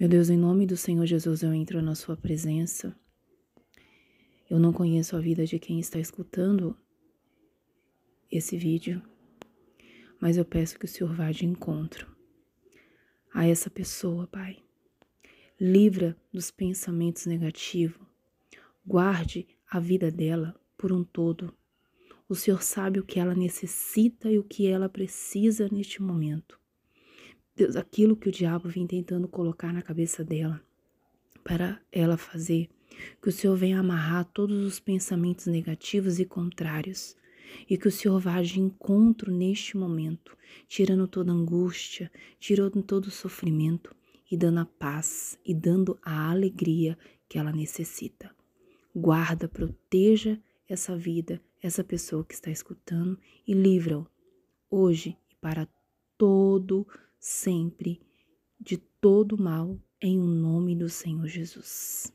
Meu Deus, em nome do Senhor Jesus, eu entro na Sua presença. Eu não conheço a vida de quem está escutando esse vídeo, mas eu peço que o Senhor vá de encontro a essa pessoa, Pai. Livra dos pensamentos negativos. Guarde a vida dela por um todo. O Senhor sabe o que ela necessita e o que ela precisa neste momento. Deus, aquilo que o diabo vem tentando colocar na cabeça dela, para ela fazer. Que o Senhor venha amarrar todos os pensamentos negativos e contrários. E que o Senhor vá de encontro neste momento, tirando toda angústia, tirando todo o sofrimento e dando a paz e dando a alegria que ela necessita. Guarda, proteja essa vida, essa pessoa que está escutando e livra-o hoje e para todo sempre de todo mal, em o nome do Senhor Jesus.